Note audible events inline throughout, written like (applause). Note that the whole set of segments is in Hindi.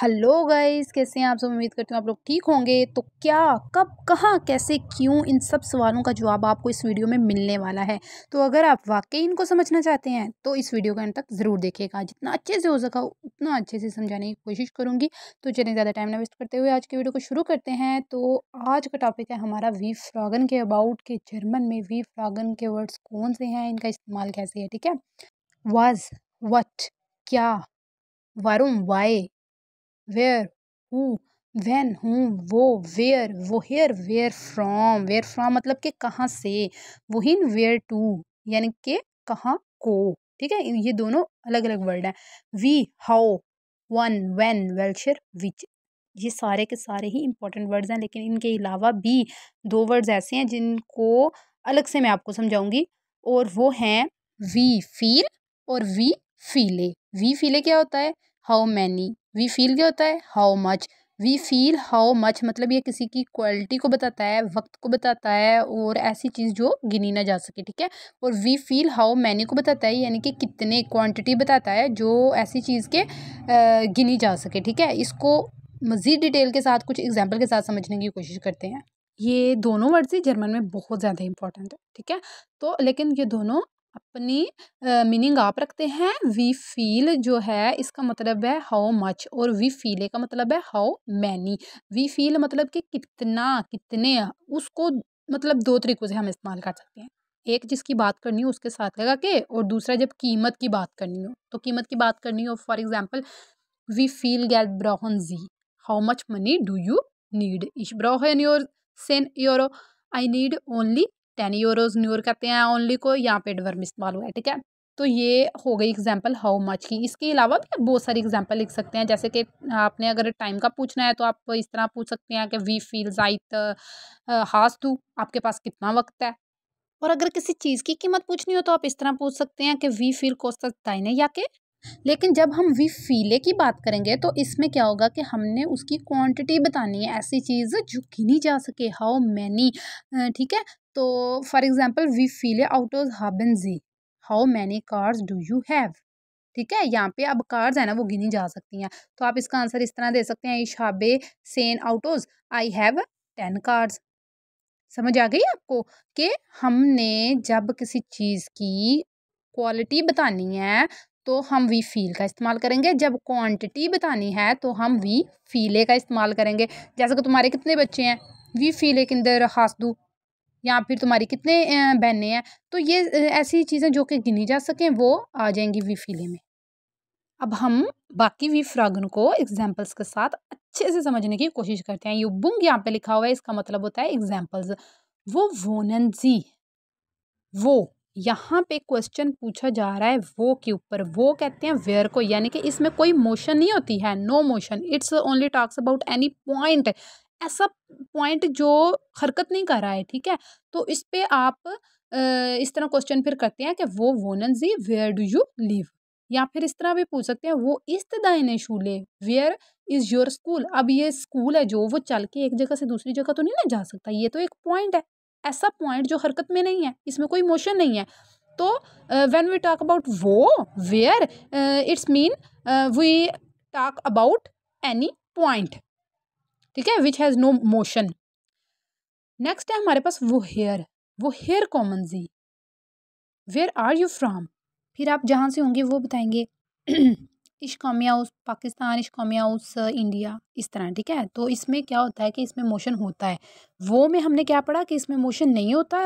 हेलो गाइस कैसे हैं आप सब उम्मीद करती हूँ आप लोग ठीक होंगे तो क्या कब कहाँ कैसे क्यों इन सब सवालों का जवाब आपको इस वीडियो में मिलने वाला है तो अगर आप वाकई इनको समझना चाहते हैं तो इस वीडियो को एंड तक ज़रूर देखिएगा जितना अच्छे से हो सका उतना अच्छे से समझाने की कोशिश करूँगी तो चलिए ज़्यादा टाइम ना वेस्ट करते हुए आज की वीडियो को शुरू करते हैं तो आज का टॉपिक है हमारा वी फ्रागन के अबाउट के जर्मन में वी फ्रागन के वर्ड्स कौन से हैं इनका इस्तेमाल कैसे है ठीक है वाज वट क्या वरुम वाई वेयर हु वैन हूँ वो वेयर वो हेयर वेयर फ्रॉम वेयर फ्रॉम मतलब कि कहाँ से वो हिन वेयर टू यानी कि कहाँ को ठीक है ये दोनों अलग अलग वर्ड हैं वी हाउ वन वैन वेल्शर विच ये सारे के सारे ही इंपॉर्टेंट वर्ड्स हैं लेकिन इनके अलावा भी दो वर्ड्स ऐसे हैं जिनको अलग से मैं आपको समझाऊंगी और वो हैं वी फील और वी फीले वी फीले क्या होता है हाउ मैनी वी फील क्या होता है हाउ मच वी फील हाउ मच मतलब ये किसी की क्वालिटी को बताता है वक्त को बताता है और ऐसी चीज़ जो गिनी ना जा सके ठीक है और वी फील हाउ मैनी को बताता है यानी कि कितने क्वांटिटी बताता है जो ऐसी चीज़ के गिनी जा सके ठीक है इसको मज़ीद डिटेल के साथ कुछ एग्जाम्पल के साथ समझने की कोशिश करते हैं ये दोनों वर्ड्स ही जर्मन में बहुत ज़्यादा इंपॉर्टेंट है ठीक है तो लेकिन ये दोनों अपनी मीनिंग आप रखते हैं वी फील जो है इसका मतलब है हाउ मच और वी फील का मतलब है हाउ मैनी वी फील मतलब कि कितना कितने उसको मतलब दो तरीक़ों से हम इस्तेमाल कर सकते हैं एक जिसकी बात करनी हो उसके साथ लगा के और दूसरा जब कीमत की बात करनी हो तो कीमत की बात करनी हो फॉर एग्जांपल वी फील गैट ब्राहन जी how much money do you need इश ब्राहन योर सेन योर I need only ten euros न्यूर कहते हैं ओनली को यहाँ पे एडवर्म इस्तेमाल हुआ है ठीक है तो ये हो गई एग्जाम्पल हाउ मच की इसके अलावा भी आप बहुत सारी एग्जाम्पल लिख सकते हैं जैसे कि आपने अगर टाइम का पूछना है तो आप इस तरह पूछ सकते हैं कि वी फील जाइट हास टू आपके पास कितना वक्त है और अगर किसी चीज़ की कीमत पूछनी हो तो आप इस तरह पूछ सकते हैं कि वी फील कोस दाइने या के लेकिन जब हम वी फीले की बात करेंगे तो इसमें क्या होगा कि हमने उसकी क्वांटिटी बतानी है ऐसी चीज़ जो नहीं जा सके हाउ मैनी ठीक है तो फॉर एग्जाम्पल वी फील आउट ऑफ जी how many cars do you have ठीक है यहाँ पे अब कार्स है ना वो गिनी जा सकती हैं तो आप इसका आंसर इस तरह दे सकते हैं हाबे सेन आउटोज आई हैव टेन कार्स समझ आ गई आपको कि हमने जब किसी चीज़ की क्वालिटी बतानी है तो हम वी फील का इस्तेमाल करेंगे जब क्वांटिटी बतानी है तो हम वी फीले का इस्तेमाल करेंगे जैसे कि तुम्हारे कितने बच्चे हैं वी फीले के अंदर दू या फिर तुम्हारी कितने बहनें हैं तो ये ऐसी चीज़ें जो कि गिनी जा सकें वो आ जाएंगी वी फीले में अब हम बाकी वी फ्रागन को एग्जाम्पल्स के साथ अच्छे से समझने की कोशिश करते हैं युबुंग यहाँ पे लिखा हुआ है इसका मतलब होता है एग्जाम्पल्स वो वोनजी वो यहाँ पे क्वेश्चन पूछा जा रहा है वो के ऊपर वो कहते हैं वेयर को यानी कि इसमें कोई मोशन नहीं होती है no motion it's only talks about any point ऐसा पॉइंट जो हरकत नहीं कर रहा है ठीक है तो इस पर आप इस तरह क्वेश्चन फिर करते हैं कि वो वोनन जी वेयर डू यू लिव या फिर इस तरह भी पूछ सकते हैं वो इस्त दाइने शूले वेयर इज़ योर स्कूल अब ये स्कूल है जो वो चल के एक जगह से दूसरी जगह तो नहीं ना जा सकता ये तो एक पॉइंट है ऐसा पॉइंट जो हरकत में नहीं है इसमें कोई मोशन नहीं है तो व्हेन वी टॉक अबाउट वो where it's mean we talk about any point ठीक है which has no motion next है हमारे पास वो हेयर वो हेयर कॉमन जी वेयर आर यू फ्राम फिर आप जहाँ से होंगे वो बताएंगे (clears throat) इश्कामिया हाउस पाकिस्तान इश्कामिया हाउस इंडिया इस तरह ठीक है तो इसमें क्या होता है कि इसमें मोशन होता है वो में हमने क्या पढ़ा कि इसमें मोशन नहीं होता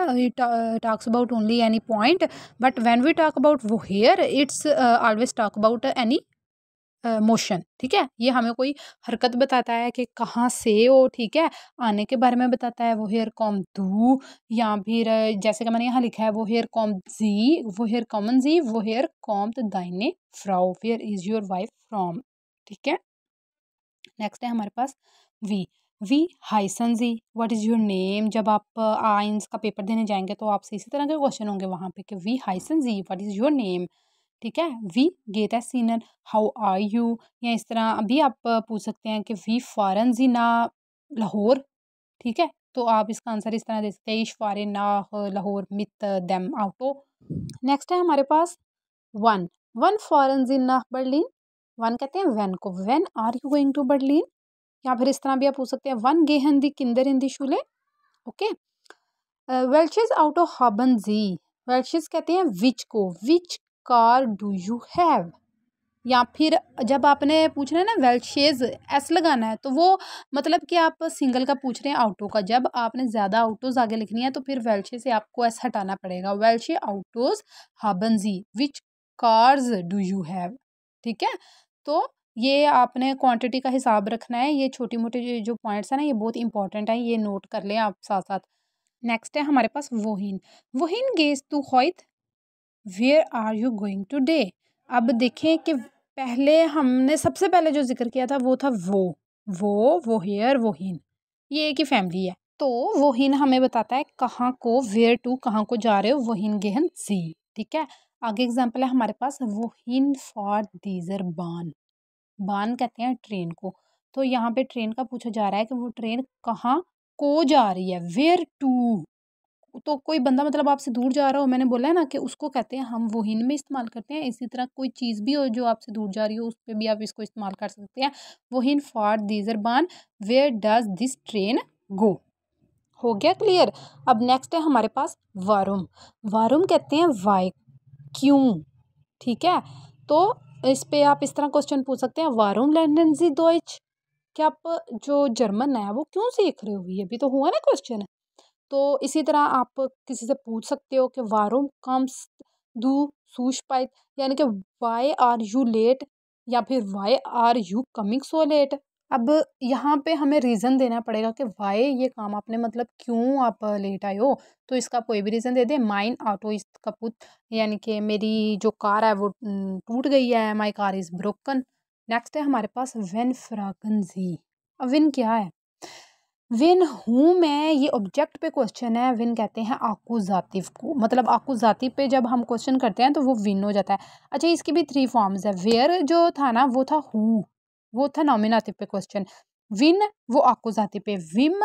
talks about only any point but when we talk about वो हेयर it's always talk about any motion ठीक है ये हमें कोई हरकत बताता है कि कहाँ से हो ठीक है आने के बारे में बताता है वो हेयर कॉम दू या फिर जैसे कि मैंने यहाँ लिखा है वो हेयर कॉम जी वो हेयर कॉमन जी वो हेयर कॉम दाइने फ्राउ where is your wife from ठीक है नेक्स्ट है हमारे पास वी वी हाइसन जी वट इज़ योर नेम जब आप आइंस का पेपर देने जाएंगे तो आपसे इसी तरह के क्वेश्चन होंगे वहाँ पे कि वी हाइसन जी वट इज़ योर नेम ठीक है वी गेता सीनर हाउ आर यू या इस तरह अभी आप पूछ सकते हैं कि वी फॉरन जी ना लाहौर ठीक है तो आप इसका आंसर इस तरह दे सकते हैं इशवार ना लाहौर मित दैम आउटो नेक्स्ट है हमारे पास वन वन फॉरन जी नाह बर्लिन वन कहते हैं वैन को when are you going to Berlin या फिर इस तरह भी आप पूछ सकते हैं वन गे दी किंदर दी शूले ओके वेल्शिज आउट ऑफ हाबन जी वेल्शिज कहते हैं विच को which car do you have या फिर जब आपने पूछना है ना वेल्शेज एस लगाना है तो वो मतलब कि आप सिंगल का पूछ रहे हैं आउटो का जब आपने ज़्यादा आउटोज आगे लिखनी है तो फिर वेल्शे से आपको एस हटाना पड़ेगा वेल्शे आउटोज हाबनजी which cars do you have ठीक है तो ये आपने क्वांटिटी का हिसाब रखना है ये छोटी मोटी जो पॉइंट्स हैं ना ये बहुत इंपॉर्टेंट हैं ये नोट कर लें आप साथ साथ नेक्स्ट है हमारे पास वोहिन वोहिन गेज टू हॉइथ where are you going today अब देखें कि पहले हमने सबसे पहले जो जिक्र किया था वो था वो वो वो हेयर वो हीन ये एक ही फैमिली है तो वो हीन हमें बताता है कहाँ को वेयर टू कहाँ को जा रहे हो वो हीन सी ठीक है आगे एग्जाम्पल है हमारे पास वो हीन फॉर दीजर बान बान कहते हैं ट्रेन को तो यहाँ पे ट्रेन का पूछा जा रहा है कि वो ट्रेन कहाँ को जा रही है वेयर टू तो कोई बंदा मतलब आपसे दूर जा रहा हो मैंने बोला है ना कि उसको कहते हैं हम वहीन में इस्तेमाल करते हैं इसी तरह कोई चीज़ भी हो जो आपसे दूर जा रही हो उस पर भी आप इसको इस्तेमाल कर सकते हैं वहीन फॉर दीजरबान where does this train go हो गया क्लियर अब नेक्स्ट है हमारे पास वारुम वारुम कहते हैं वाई क्यों ठीक है तो इस पर आप इस तरह क्वेश्चन पूछ सकते हैं वारुम लैंडन जी दो आप जो जर्मन है वो क्यों सीख रहे हो ये भी तो हुआ ना क्वेश्चन तो इसी तरह आप किसी से पूछ सकते हो कि वारुम कम्स दू पाए यानी कि वाई आर यू लेट या फिर why are you coming so late अब यहाँ पे हमें रीज़न देना पड़ेगा कि वाई ये काम आपने मतलब क्यों आप लेट आए हो तो इसका कोई भी रीज़न दे दे माइन ऑटो इस कपूत यानी कि मेरी जो कार है वो टूट गई है my car is broken next है हमारे पास वेन फ्रागन जी अब क्या है विन हूँ मैं ये ऑब्जेक्ट पे क्वेश्चन है विन कहते हैं आकू जातिव को मतलब आकू जातिव पे जब हम क्वेश्चन करते हैं तो वो विन हो जाता है अच्छा इसकी भी थ्री फॉर्म्स है वेयर जो था ना वो था हु वो था नॉमिनाटिव पे क्वेश्चन विन वो आकू जातिफ पे विम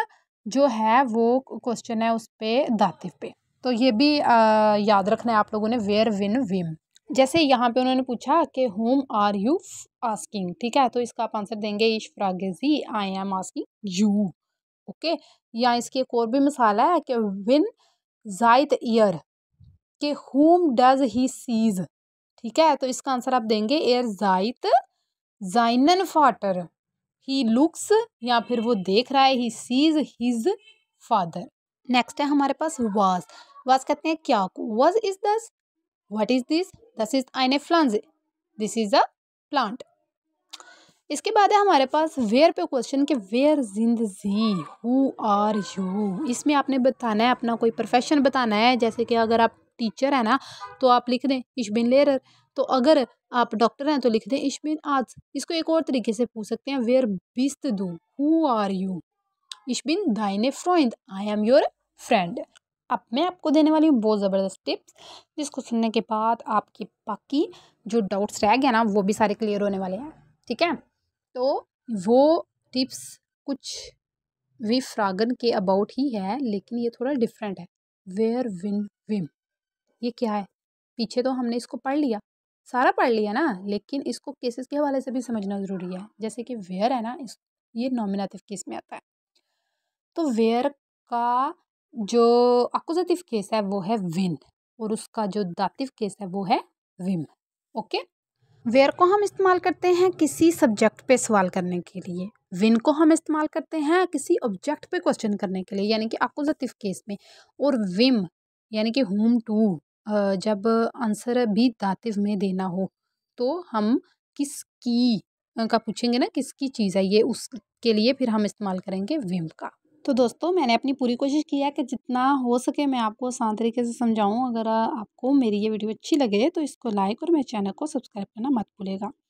जो है वो क्वेश्चन है उस पर दातिव पे तो ये भी आ, याद रखना है आप लोगों ने वेयर विन विम जैसे यहाँ पे उन्होंने पूछा कि होम आर यू आस्किंग ठीक है तो इसका आप आंसर देंगे ईश फ्रागेजी I am asking you okay या इसकी एक और भी मिसाल है कि विन जायत ईयर के हुम डज ही सीज ठीक है तो इसका आंसर आप देंगे एयर जाइत जाइनन फाटर ही लुक्स या फिर वो देख रहा है he sees his father next है हमारे पास वाज वाज कहते हैं क्या वाज इज दस व्हाट इज दिस दस इज आइने फ्लांज दिस इज अ प्लांट इसके बाद है हमारे पास वेयर पे क्वेश्चन कि वेयर जिंदगी हु आर यू इसमें आपने बताना है अपना कोई प्रोफेशन बताना है जैसे कि अगर आप टीचर हैं ना तो आप लिख दें इशबिन लेरर तो अगर आप डॉक्टर हैं तो लिख दें इशबिन आज इसको एक और तरीके से पूछ सकते हैं वेयर बिस्त दू हु आर यू इशबिन दाइने फ्रोइंद आई एम योर फ्रेंड अब मैं आपको देने वाली हूँ बहुत ज़बरदस्त टिप्स जिसको सुनने के बाद आपके बाकी जो डाउट्स रह गए ना वो भी सारे क्लियर होने वाले हैं ठीक है तो वो टिप्स कुछ वी फ्रागन के अबाउट ही है लेकिन ये थोड़ा डिफरेंट है वेयर विन विम ये क्या है पीछे तो हमने इसको पढ़ लिया सारा पढ़ लिया ना लेकिन इसको केसेस के हवाले से भी समझना ज़रूरी है जैसे कि वेयर है ना इस ये नॉमिनेटिव केस में आता है तो वेयर का जो अकोजेटिव केस है वो है विन और उसका जो दातिव केस है वो है विम ओके वेयर को हम इस्तेमाल करते हैं किसी सब्जेक्ट पे सवाल करने के लिए विन को हम इस्तेमाल करते हैं किसी ऑब्जेक्ट पे क्वेश्चन करने के लिए यानी कि अकोजटिव केस में और विम यानी कि होम टू जब आंसर भी दातिव में देना हो तो हम किसकी का पूछेंगे ना किसकी चीज़ है ये उसके लिए फिर हम इस्तेमाल करेंगे विम का तो दोस्तों मैंने अपनी पूरी कोशिश की है कि जितना हो सके मैं आपको आसान तरीके से समझाऊँ अगर आपको मेरी ये वीडियो अच्छी लगे तो इसको लाइक और मेरे चैनल को सब्सक्राइब करना मत भूलेगा